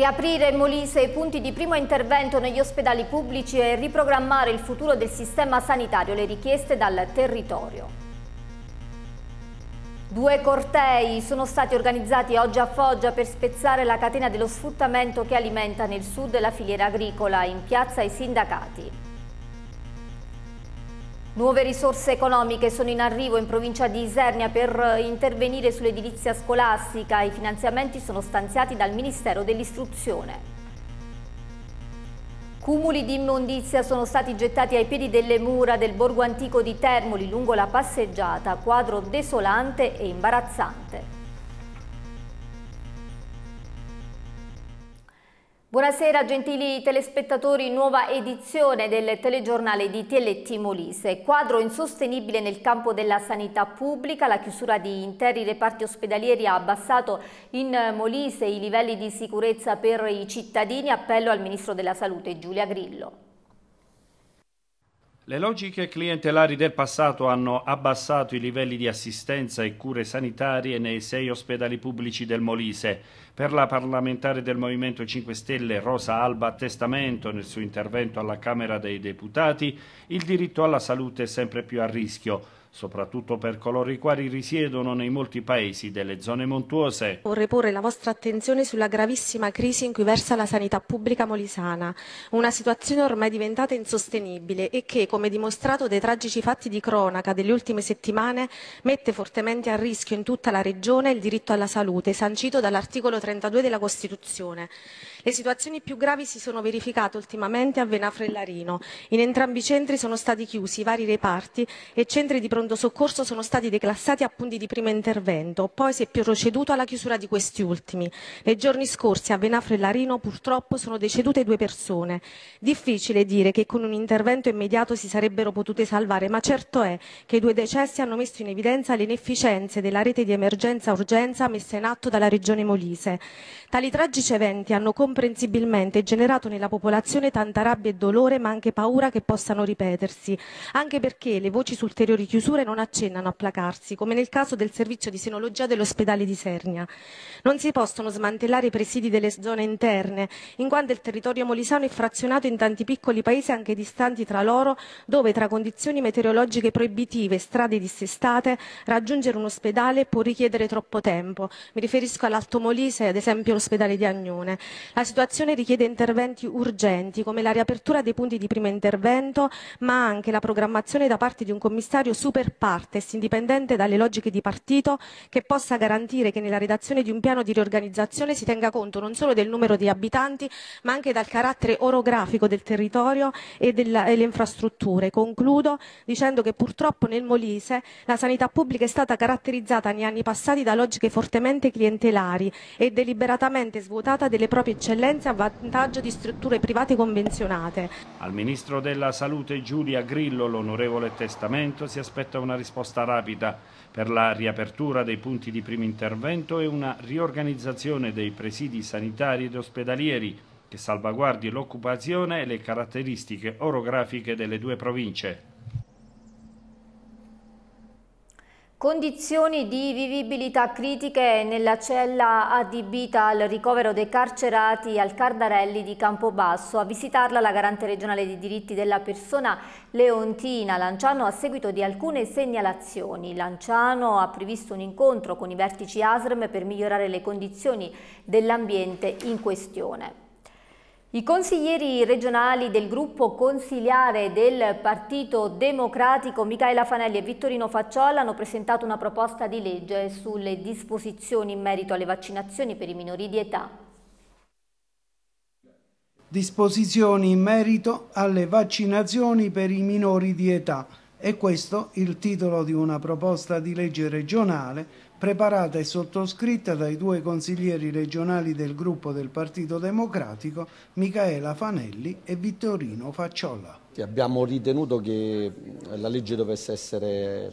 Riaprire in Molise i punti di primo intervento negli ospedali pubblici e riprogrammare il futuro del sistema sanitario, le richieste dal territorio. Due cortei sono stati organizzati oggi a Foggia per spezzare la catena dello sfruttamento che alimenta nel sud la filiera agricola in piazza i sindacati. Nuove risorse economiche sono in arrivo in provincia di Isernia per eh, intervenire sull'edilizia scolastica. I finanziamenti sono stanziati dal Ministero dell'Istruzione. Cumuli di immondizia sono stati gettati ai piedi delle mura del borgo antico di Termoli lungo la passeggiata, quadro desolante e imbarazzante. Buonasera gentili telespettatori, nuova edizione del telegiornale di TLT Molise. Quadro insostenibile nel campo della sanità pubblica, la chiusura di interi reparti ospedalieri ha abbassato in Molise i livelli di sicurezza per i cittadini, appello al Ministro della Salute Giulia Grillo. Le logiche clientelari del passato hanno abbassato i livelli di assistenza e cure sanitarie nei sei ospedali pubblici del Molise. Per la parlamentare del Movimento 5 Stelle Rosa Alba Testamento nel suo intervento alla Camera dei Deputati, il diritto alla salute è sempre più a rischio soprattutto per coloro i quali risiedono nei molti paesi delle zone montuose. Vorrei porre la vostra attenzione sulla gravissima crisi in cui versa la sanità pubblica molisana, una situazione ormai diventata insostenibile e che, come dimostrato dai tragici fatti di cronaca delle ultime settimane, mette fortemente a rischio in tutta la regione il diritto alla salute sancito dall'articolo 32 della Costituzione. Le situazioni più gravi si sono verificate ultimamente a Venafro e Larino. In entrambi i centri sono stati chiusi i vari reparti e centri di pronto soccorso sono stati declassati a punti di primo intervento. Poi si è proceduto alla chiusura di questi ultimi. Nei giorni scorsi a Venafro e Larino purtroppo sono decedute due persone. Difficile dire che con un intervento immediato si sarebbero potute salvare, ma certo è che i due decessi hanno messo in evidenza le inefficienze della rete di emergenza-urgenza messa in atto dalla Regione Molise. Tali tragici eventi hanno come incomprensibilmente generato nella popolazione tanta rabbia e dolore, ma anche paura che possano ripetersi, anche perché le voci su ulteriori chiusure non accennano a placarsi, come nel caso del servizio di sinologia dell'ospedale di Sernia. Non si possono smantellare i presidi delle zone interne, in quanto il territorio molisano è frazionato in tanti piccoli paesi anche distanti tra loro, dove tra condizioni meteorologiche proibitive e strade dissestate raggiungere un ospedale può richiedere troppo tempo. Mi riferisco all'Alto Molise, ad esempio l'ospedale di Agnone. La situazione richiede interventi urgenti come la riapertura dei punti di primo intervento, ma anche la programmazione da parte di un commissario super partes, indipendente dalle logiche di partito, che possa garantire che nella redazione di un piano di riorganizzazione si tenga conto non solo del numero di abitanti, ma anche dal carattere orografico del territorio e delle infrastrutture. Concludo dicendo che purtroppo nel Molise la sanità pubblica è stata caratterizzata negli anni passati da logiche fortemente clientelari e deliberatamente svuotata delle proprie eccellenze eccellenza a vantaggio di strutture private convenzionate. Al Ministro della Salute Giulia Grillo l'onorevole testamento si aspetta una risposta rapida per la riapertura dei punti di primo intervento e una riorganizzazione dei presidi sanitari ed ospedalieri che salvaguardi l'occupazione e le caratteristiche orografiche delle due province. Condizioni di vivibilità critiche nella cella adibita al ricovero dei carcerati al Cardarelli di Campobasso. A visitarla la garante regionale dei diritti della persona Leontina Lanciano a seguito di alcune segnalazioni. Lanciano ha previsto un incontro con i vertici ASRM per migliorare le condizioni dell'ambiente in questione. I consiglieri regionali del gruppo consiliare del Partito Democratico Michaela Fanelli e Vittorino Facciola hanno presentato una proposta di legge sulle disposizioni in merito alle vaccinazioni per i minori di età. Disposizioni in merito alle vaccinazioni per i minori di età. E questo il titolo di una proposta di legge regionale preparata e sottoscritta dai due consiglieri regionali del gruppo del Partito Democratico, Micaela Fanelli e Vittorino Facciola. Abbiamo ritenuto che la legge dovesse essere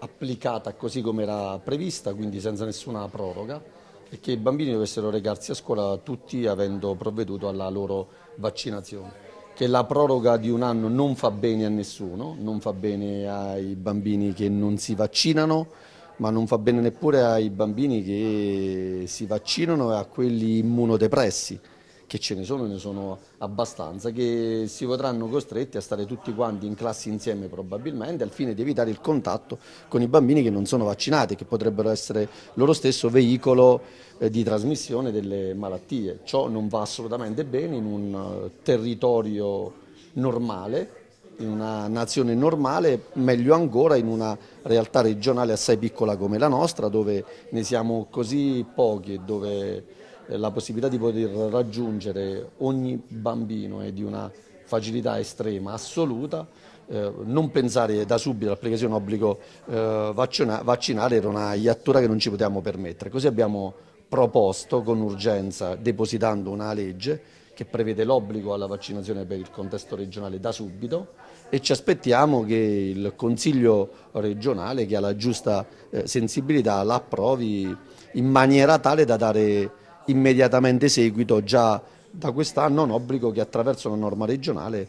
applicata così come era prevista, quindi senza nessuna proroga, e che i bambini dovessero recarsi a scuola tutti avendo provveduto alla loro vaccinazione che la proroga di un anno non fa bene a nessuno, non fa bene ai bambini che non si vaccinano, ma non fa bene neppure ai bambini che si vaccinano e a quelli immunodepressi che ce ne sono, e ne sono abbastanza, che si vedranno costretti a stare tutti quanti in classe insieme probabilmente al fine di evitare il contatto con i bambini che non sono vaccinati, che potrebbero essere loro stesso veicolo eh, di trasmissione delle malattie. Ciò non va assolutamente bene in un eh, territorio normale in una nazione normale, meglio ancora in una realtà regionale assai piccola come la nostra, dove ne siamo così pochi e dove eh, la possibilità di poter raggiungere ogni bambino è di una facilità estrema, assoluta, eh, non pensare da subito all'applicazione obbligo eh, vaccina vaccinale era una iattura che non ci potevamo permettere. Così abbiamo proposto con urgenza, depositando una legge, che prevede l'obbligo alla vaccinazione per il contesto regionale da subito e ci aspettiamo che il Consiglio regionale che ha la giusta eh, sensibilità l'approvi in maniera tale da dare immediatamente seguito già da quest'anno a un obbligo che attraverso una norma regionale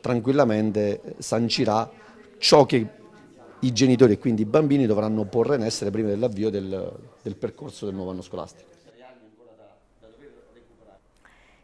tranquillamente eh, sancirà ciò che i genitori e quindi i bambini dovranno porre in essere prima dell'avvio del, del percorso del nuovo anno scolastico.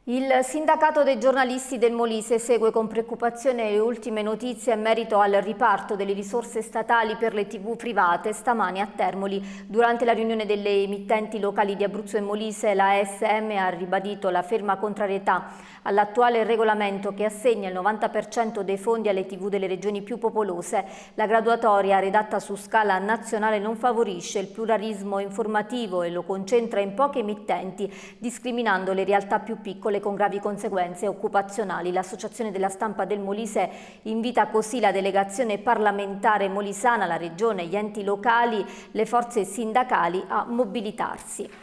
Il sindacato dei giornalisti del Molise segue con preoccupazione le ultime notizie in merito al riparto delle risorse statali per le tv private stamani a Termoli. Durante la riunione delle emittenti locali di Abruzzo e Molise la SM ha ribadito la ferma contrarietà All'attuale regolamento che assegna il 90% dei fondi alle tv delle regioni più popolose, la graduatoria redatta su scala nazionale non favorisce il pluralismo informativo e lo concentra in poche emittenti, discriminando le realtà più piccole con gravi conseguenze occupazionali. L'Associazione della Stampa del Molise invita così la delegazione parlamentare molisana, la regione, gli enti locali, le forze sindacali a mobilitarsi.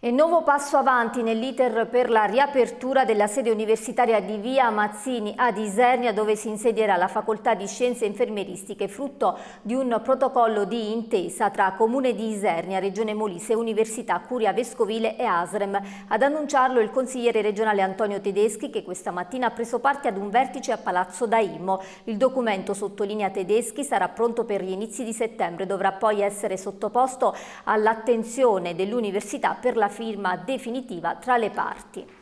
E nuovo passo avanti nell'iter per la riapertura della sede universitaria di Via Mazzini ad Isernia dove si insedierà la Facoltà di Scienze infermeristiche frutto di un protocollo di intesa tra Comune di Isernia, Regione Molise, Università Curia Vescovile e Asrem. Ad annunciarlo il consigliere regionale Antonio Tedeschi che questa mattina ha preso parte ad un vertice a Palazzo Daimo. Il documento, sottolinea Tedeschi, sarà pronto per gli inizi di settembre e dovrà poi essere sottoposto all'attenzione dell'Università per la la firma definitiva tra le parti.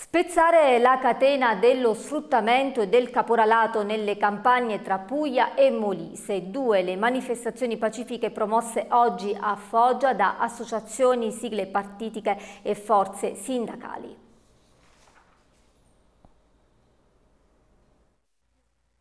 Spezzare la catena dello sfruttamento e del caporalato nelle campagne tra Puglia e Molise, due le manifestazioni pacifiche promosse oggi a Foggia da associazioni, sigle partitiche e forze sindacali.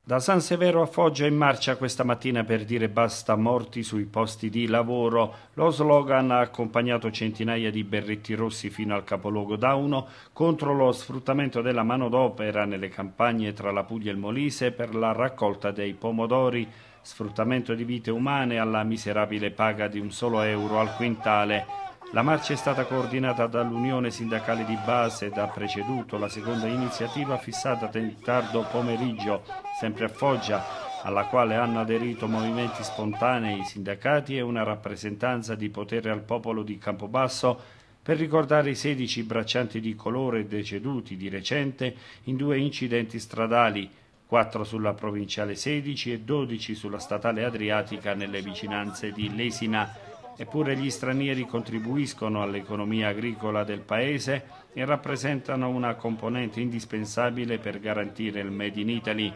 Da San Severo a Foggia in marcia questa mattina per dire basta morti sui posti di lavoro. Lo slogan ha accompagnato centinaia di berretti rossi fino al capoluogo Dauno contro lo sfruttamento della manodopera nelle campagne tra la Puglia e il Molise per la raccolta dei pomodori, sfruttamento di vite umane alla miserabile paga di un solo euro al quintale la marcia è stata coordinata dall'Unione Sindacale di Base ed ha preceduto la seconda iniziativa fissata nel tardo pomeriggio, sempre a Foggia, alla quale hanno aderito movimenti spontanei, sindacati e una rappresentanza di potere al popolo di Campobasso per ricordare i 16 braccianti di colore deceduti di recente in due incidenti stradali, 4 sulla provinciale 16 e 12 sulla statale adriatica nelle vicinanze di Lesina Eppure gli stranieri contribuiscono all'economia agricola del Paese e rappresentano una componente indispensabile per garantire il Made in Italy.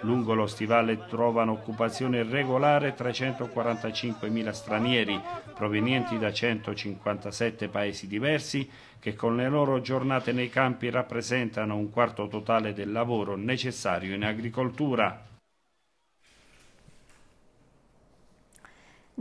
Lungo lo stivale trovano occupazione regolare 345.000 stranieri provenienti da 157 paesi diversi che con le loro giornate nei campi rappresentano un quarto totale del lavoro necessario in agricoltura.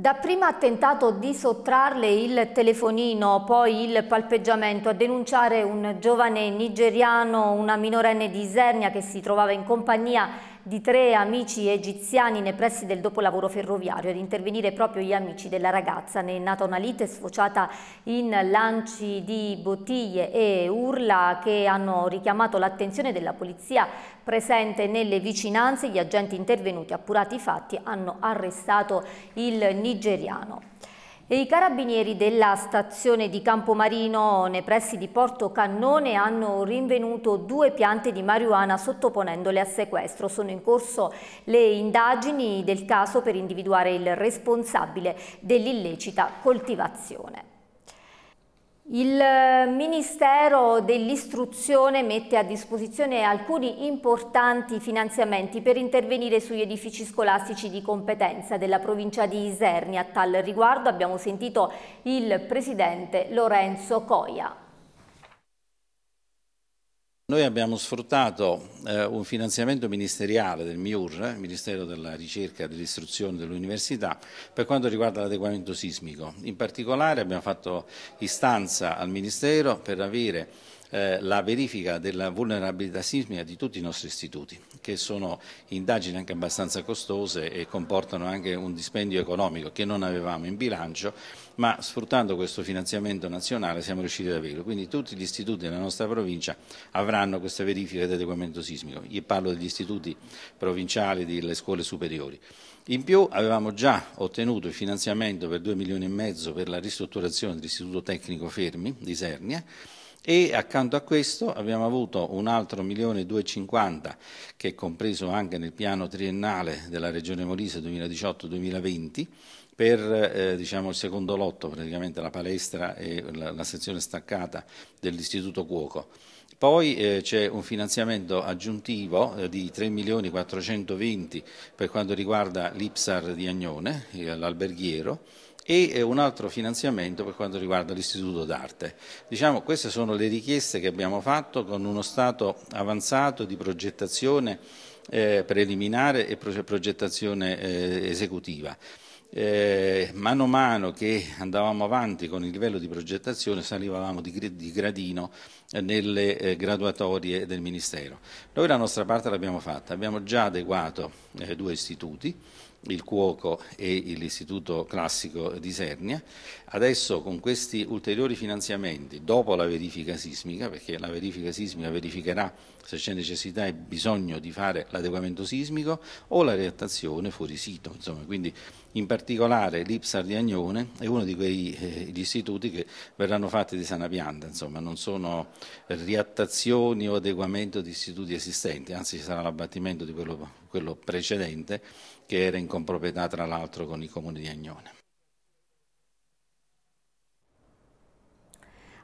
Dapprima ha tentato di sottrarle il telefonino, poi il palpeggiamento, a denunciare un giovane nigeriano, una minorenne di Isernia che si trovava in compagnia di tre amici egiziani nei pressi del dopolavoro ferroviario ad intervenire proprio gli amici della ragazza. Ne è nata una lite sfociata in lanci di bottiglie e urla che hanno richiamato l'attenzione della polizia presente nelle vicinanze. Gli agenti intervenuti, appurati i fatti, hanno arrestato il nigeriano. E I carabinieri della stazione di Campomarino, nei pressi di Porto Cannone, hanno rinvenuto due piante di marijuana sottoponendole a sequestro. Sono in corso le indagini del caso per individuare il responsabile dell'illecita coltivazione. Il eh, Ministero dell'Istruzione mette a disposizione alcuni importanti finanziamenti per intervenire sugli edifici scolastici di competenza della provincia di Isernia. A tal riguardo abbiamo sentito il Presidente Lorenzo Coia. Noi abbiamo sfruttato eh, un finanziamento ministeriale del MIUR, eh, Ministero della Ricerca, dell'Istruzione e dell'Università, per quanto riguarda l'adeguamento sismico. In particolare abbiamo fatto istanza al Ministero per avere eh, la verifica della vulnerabilità sismica di tutti i nostri istituti, che sono indagini anche abbastanza costose e comportano anche un dispendio economico che non avevamo in bilancio ma sfruttando questo finanziamento nazionale siamo riusciti ad averlo. Quindi tutti gli istituti della nostra provincia avranno questa verifica di adeguamento sismico. Io parlo degli istituti provinciali, e delle scuole superiori. In più avevamo già ottenuto il finanziamento per 2 milioni e mezzo per la ristrutturazione dell'Istituto Tecnico Fermi di Sernia e accanto a questo abbiamo avuto un altro milione e 250 che è compreso anche nel piano triennale della Regione Molise 2018-2020 per eh, diciamo, il secondo lotto, praticamente la palestra e la, la sezione staccata dell'Istituto Cuoco. Poi eh, c'è un finanziamento aggiuntivo eh, di 3 milioni 420 per quanto riguarda l'Ipsar di Agnone, eh, l'alberghiero, e eh, un altro finanziamento per quanto riguarda l'Istituto d'Arte. Diciamo, queste sono le richieste che abbiamo fatto con uno stato avanzato di progettazione eh, preliminare e progettazione eh, esecutiva eh, mano a mano che andavamo avanti con il livello di progettazione salivavamo di, di gradino eh, nelle eh, graduatorie del Ministero. Noi la nostra parte l'abbiamo fatta, abbiamo già adeguato eh, due istituti, il Cuoco e l'Istituto Classico di Sernia. Adesso con questi ulteriori finanziamenti, dopo la verifica sismica, perché la verifica sismica verificherà se c'è necessità e bisogno di fare l'adeguamento sismico o la reattazione fuori sito, insomma, quindi in particolare l'Ipsar di Agnone è uno di quegli eh, istituti che verranno fatti di sana pianta, insomma, non sono riattazioni o adeguamento di istituti esistenti, anzi ci sarà l'abbattimento di quello, quello precedente che era in comproprietà tra l'altro con il comune di Agnone.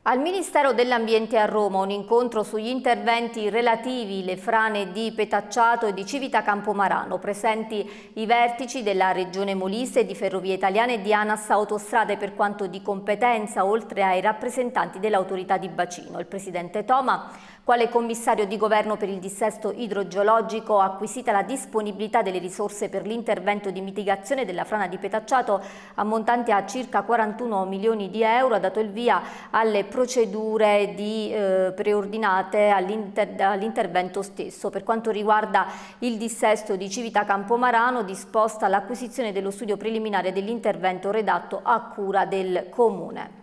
Al Ministero dell'Ambiente a Roma un incontro sugli interventi relativi alle frane di Petacciato e di Civita Campomarano, presenti i vertici della Regione Molise, di Ferrovie Italiane e di ANAS Autostrade per quanto di competenza, oltre ai rappresentanti dell'autorità di bacino. Il Presidente Toma quale commissario di governo per il dissesto idrogeologico, acquisita la disponibilità delle risorse per l'intervento di mitigazione della frana di Petacciato, ammontante a circa 41 milioni di euro, ha dato il via alle procedure di, eh, preordinate all'intervento all stesso. Per quanto riguarda il dissesto di Civita Campomarano, disposta l'acquisizione dello studio preliminare dell'intervento redatto a cura del Comune.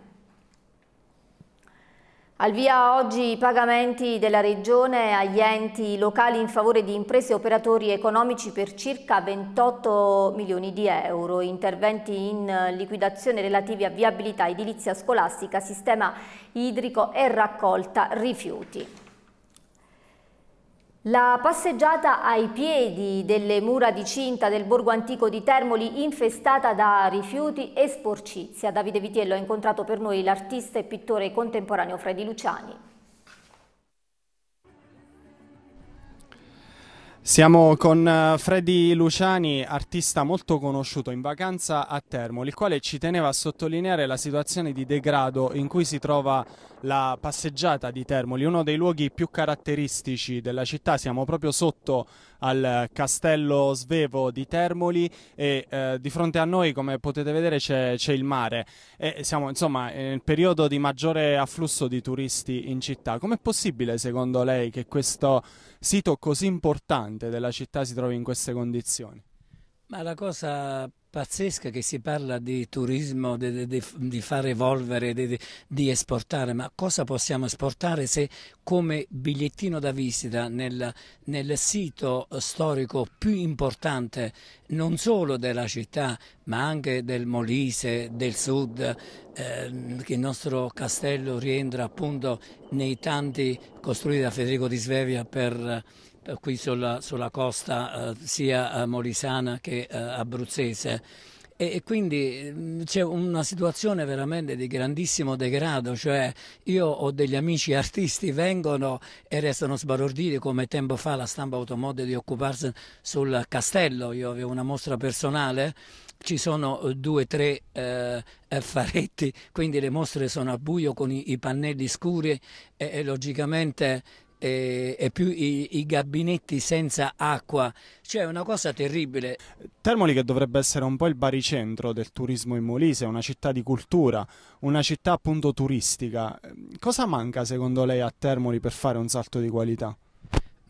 Al via oggi i pagamenti della Regione agli enti locali in favore di imprese e operatori economici per circa 28 milioni di euro, interventi in liquidazione relativi a viabilità, edilizia scolastica, sistema idrico e raccolta rifiuti. La passeggiata ai piedi delle mura di cinta del borgo antico di Termoli infestata da rifiuti e sporcizia. Davide Vitiello ha incontrato per noi l'artista e pittore contemporaneo Freddy Luciani. Siamo con eh, Freddy Luciani, artista molto conosciuto in vacanza a Termoli, il quale ci teneva a sottolineare la situazione di degrado in cui si trova la passeggiata di Termoli, uno dei luoghi più caratteristici della città. Siamo proprio sotto al castello svevo di Termoli e eh, di fronte a noi, come potete vedere, c'è, il mare. E siamo insomma nel periodo di maggiore afflusso di turisti in città. Com'è possibile, secondo lei, che questo sito così importante della città si trovi in queste condizioni? Ma la cosa pazzesca che si parla di turismo, di, di, di far evolvere, di, di, esportare, ma cosa possiamo esportare se come bigliettino da visita nel, nel, sito storico più importante non solo della città ma anche del Molise, del sud, eh, che il nostro castello rientra appunto nei tanti costruiti da Federico di Svevia per qui sulla, sulla costa eh, sia molisana che eh, abruzzese. E, quindi mm, c'è una situazione veramente di grandissimo degrado, cioè io ho degli amici artisti, vengono e restano sbalorditi come tempo fa la stampa automode di occuparsi sul castello, io avevo una mostra personale ci sono eh, due o tre eh, faretti, quindi le mostre sono a buio con i, i pannelli scuri e, e logicamente e, più i, i, gabinetti senza acqua, cioè è una cosa terribile. Termoli che dovrebbe essere un po' il baricentro del turismo in Molise, una città di cultura, una città appunto turistica, cosa manca secondo lei a Termoli per fare un salto di qualità?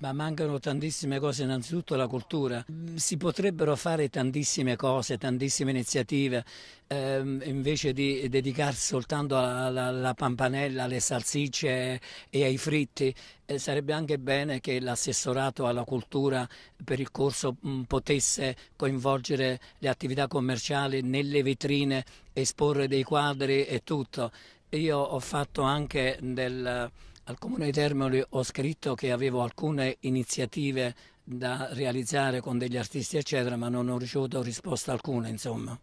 Ma mancano tantissime cose, innanzitutto la cultura. Mm, si potrebbero fare tantissime cose, tantissime iniziative, ehm, invece di dedicarsi soltanto alla, alla, pampanella, alle salsicce e ai fritti. Eh, sarebbe anche bene che l'assessorato alla cultura per il corso mh, mm, potesse coinvolgere le attività commerciali nelle vetrine, esporre dei quadri e tutto. Io ho fatto anche del al Comune di Termoli ho scritto che avevo alcune iniziative da realizzare con degli artisti eccetera ma non ho ricevuto risposta alcuna insomma.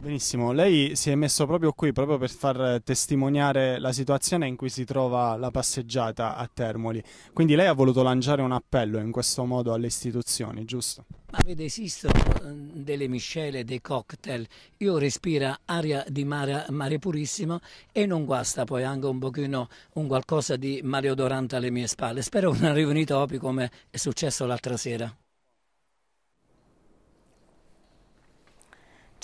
Benissimo, lei si è messo proprio qui, proprio per far testimoniare la situazione in cui si trova la passeggiata a Termoli. Quindi lei ha voluto lanciare un appello in questo modo alle istituzioni, giusto? Ma vede, esistono mm, delle miscele, dei cocktail. Io respiro aria di mare, mare, purissimo e non guasta poi anche un pochino un qualcosa di maleodorante alle mie spalle. Spero che non arrivi un topi come è successo l'altra sera.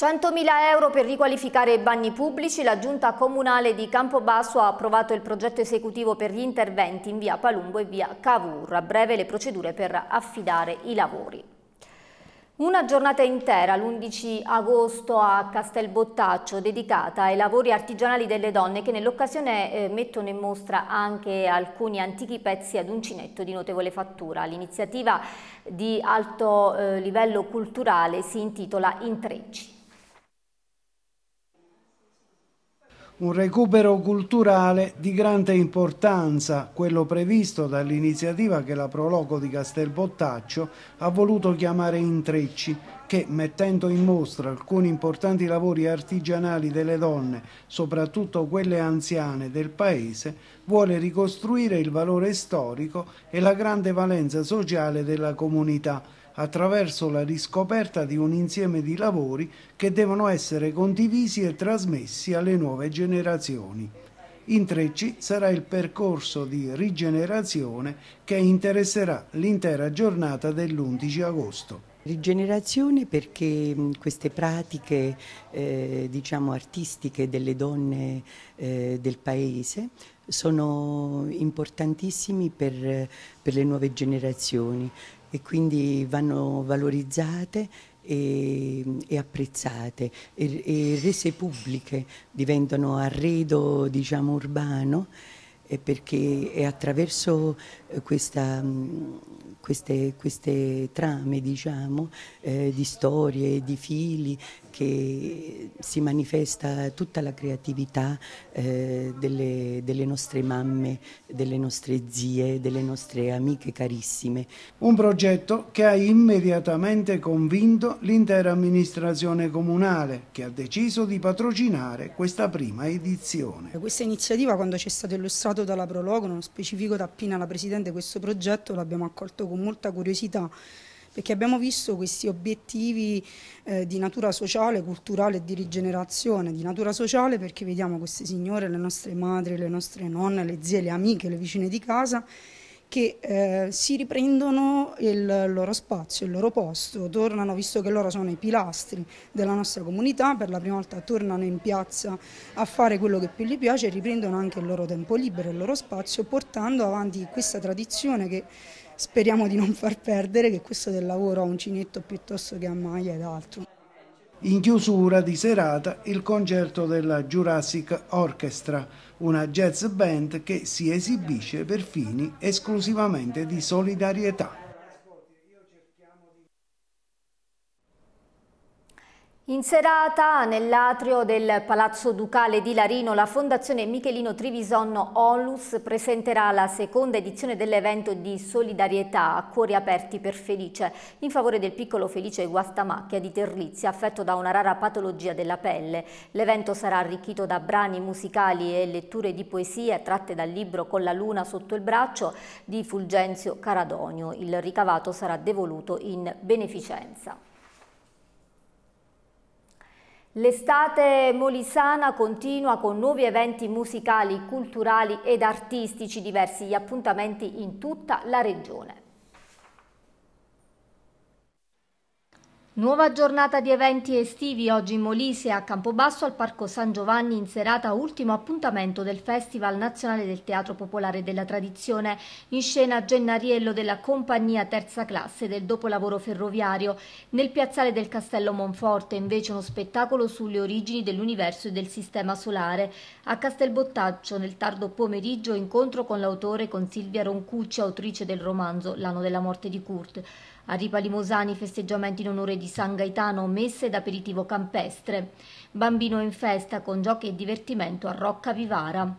100.000 euro per riqualificare i bagni pubblici, la giunta comunale di Campobasso ha approvato il progetto esecutivo per gli interventi in via Palumbo e via Cavour, a breve le procedure per affidare i lavori. Una giornata intera l'11 agosto a Castelbottaccio dedicata ai lavori artigianali delle donne che nell'occasione eh, mettono in mostra anche alcuni antichi pezzi ad uncinetto di notevole fattura. L'iniziativa di alto eh, livello culturale si intitola Intrecci. un recupero culturale di grande importanza, quello previsto dall'iniziativa che la Proloco di Castelbottaccio ha voluto chiamare Intrecci, che mettendo in mostra alcuni importanti lavori artigianali delle donne, soprattutto quelle anziane del paese, vuole ricostruire il valore storico e la grande valenza sociale della comunità attraverso la riscoperta di un insieme di lavori che devono essere condivisi e trasmessi alle nuove generazioni. Intrecci sarà il percorso di rigenerazione che interesserà l'intera giornata dell'11 agosto. Rigenerazione perché queste pratiche eh, diciamo artistiche delle donne eh, del paese sono importantissimi per, per le nuove generazioni e quindi vanno valorizzate e, e apprezzate e, e, rese pubbliche, diventano arredo diciamo, urbano eh, perché è attraverso eh, questa, mm, queste, queste, trame diciamo, eh, di storie, di fili che si manifesta tutta la creatività eh, delle, delle, nostre mamme, delle nostre zie, delle nostre amiche carissime. Un progetto che ha immediatamente convinto l'intera amministrazione comunale che ha deciso di patrocinare questa prima edizione. Questa iniziativa quando ci è stato illustrato dalla Prologo, non specifico da Pina, la Presidente, questo progetto l'abbiamo accolto con molta curiosità perché abbiamo visto questi obiettivi eh, di natura sociale, culturale e di rigenerazione, di natura sociale perché vediamo queste signore, le nostre madri, le nostre nonne, le zie, le amiche, le vicine di casa che eh, si riprendono il loro spazio, il loro posto, tornano, visto che loro sono i pilastri della nostra comunità, per la prima volta tornano in piazza a fare quello che più gli piace e riprendono anche il loro tempo libero, il loro spazio, portando avanti questa tradizione che speriamo di non far perdere che questo del lavoro a uncinetto piuttosto che a maglia ed altro. In chiusura di serata il concerto della Jurassic Orchestra, una jazz band che si esibisce per fini esclusivamente di solidarietà. In serata nell'atrio del Palazzo Ducale di Larino la Fondazione Michelino Trivisonno Onlus presenterà la seconda edizione dell'evento di solidarietà a cuori aperti per Felice in favore del piccolo Felice Guastamacchia di Terlizia affetto da una rara patologia della pelle. L'evento sarà arricchito da brani musicali e letture di poesie tratte dal libro Con la luna sotto il braccio di Fulgenzio Caradonio. Il ricavato sarà devoluto in beneficenza. L'estate molisana continua con nuovi eventi musicali, culturali ed artistici diversi, gli appuntamenti in tutta la regione. Nuova giornata di eventi estivi oggi in Molise a Campobasso al Parco San Giovanni in serata ultimo appuntamento del Festival Nazionale del Teatro Popolare della Tradizione. In scena Gennariello della compagnia terza classe del dopolavoro ferroviario. Nel piazzale del Castello Monforte invece uno spettacolo sulle origini dell'universo e del sistema solare. A Castelbottaccio nel tardo pomeriggio incontro con l'autore con Silvia Roncucci, autrice del romanzo L'anno della morte di Kurt. A Ripa Limosani festeggiamenti in onore di San Gaetano, messe ed aperitivo campestre. Bambino in festa con giochi e divertimento a Rocca Vivara.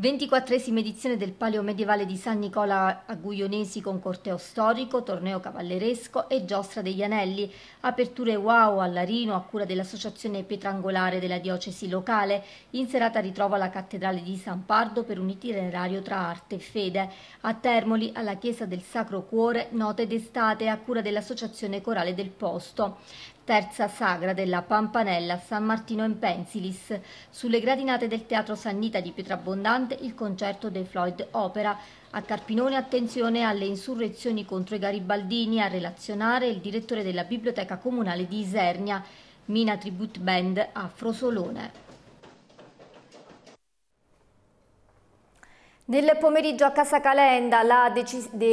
24esima edizione del Palio Medievale di San Nicola a Guglionesi con corteo storico, torneo cavalleresco e giostra degli anelli, aperture wow a Larino a cura dell'Associazione Pietrangolare della Diocesi locale, in serata ritrova alla Cattedrale di San Pardo per un itinerario tra arte e fede, a Termoli alla Chiesa del Sacro Cuore, note d'estate a cura dell'Associazione Corale del Posto terza sagra della Pampanella San Martino in Pensilis, sulle gradinate del Teatro Sannita di Pietrabbondante il concerto dei Floyd Opera, a Carpinone attenzione alle insurrezioni contro i garibaldini, a relazionare il direttore della Biblioteca Comunale di Isernia, Mina Tribute Band a Frosolone. Nel pomeriggio a Casa Calenda la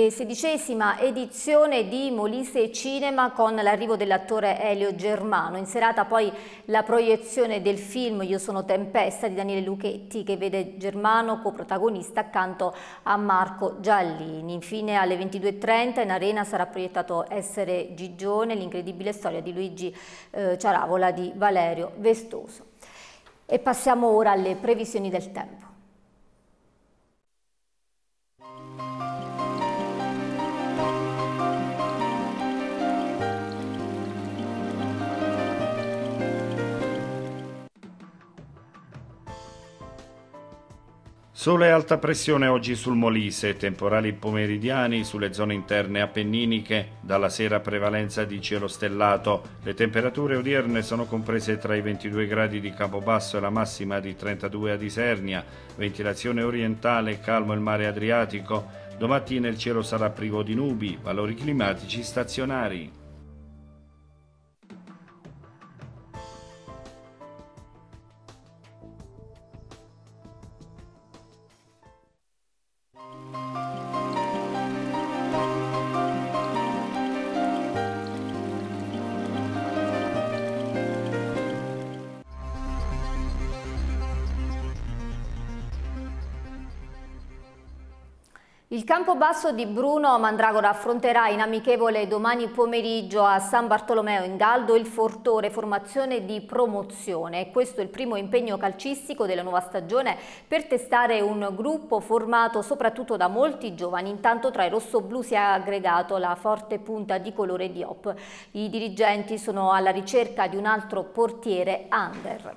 sedicesima edizione di Molise Cinema con l'arrivo dell'attore Elio Germano. In serata poi la proiezione del film Io sono Tempesta di Daniele Luchetti che vede Germano coprotagonista accanto a Marco Giallini. Infine alle 22.30 in arena sarà proiettato Essere Gigione, l'incredibile storia di Luigi eh, Ciaravola di Valerio Vestoso. E passiamo ora alle previsioni del tempo. Sole e alta pressione oggi sul Molise, temporali pomeridiani sulle zone interne appenniniche, dalla sera prevalenza di cielo stellato. Le temperature odierne sono comprese tra i 22 gradi di Campobasso e la massima di 32 a Isernia. ventilazione orientale, calmo il mare Adriatico. Domattina il cielo sarà privo di nubi, valori climatici stazionari. campo basso di Bruno Mandragora affronterà in amichevole domani pomeriggio a San Bartolomeo in Galdo il Fortore formazione di promozione. Questo è il primo impegno calcistico della nuova stagione per testare un gruppo formato soprattutto da molti giovani. Intanto tra i rossoblù si è aggregato la forte punta di colore di Op. I dirigenti sono alla ricerca di un altro portiere under.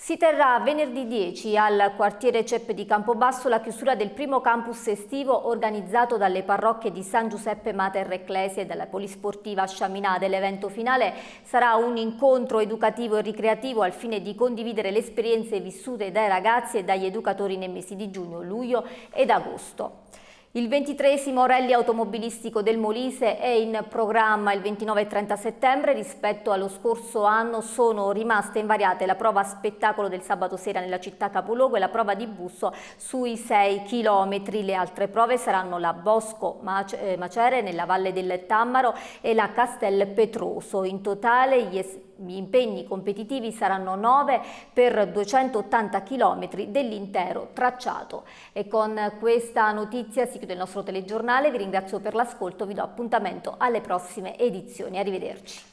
Si terrà venerdì 10 al quartiere Ceppe di Campobasso la chiusura del primo campus estivo organizzato dalle parrocchie di San Giuseppe Mater Ecclesia e dalla Polisportiva Sciaminade. L'evento finale sarà un incontro educativo e ricreativo al fine di condividere le esperienze vissute dai ragazzi e dagli educatori nei mesi di giugno, luglio ed agosto. Il 23 Rally Automobilistico del Molise è in programma il 29 e 30 settembre. Rispetto allo scorso anno sono rimaste invariate la prova spettacolo del sabato sera nella città capoluogo e la prova di busso sui 6 km. Le altre prove saranno la Bosco eh, Macere nella Valle del Tammaro e la Castel Petroso. In totale gli esperti gli impegni competitivi saranno 9 per 280 km dell'intero tracciato. E con questa notizia si chiude il nostro telegiornale, vi ringrazio per l'ascolto, vi do appuntamento alle prossime edizioni. Arrivederci.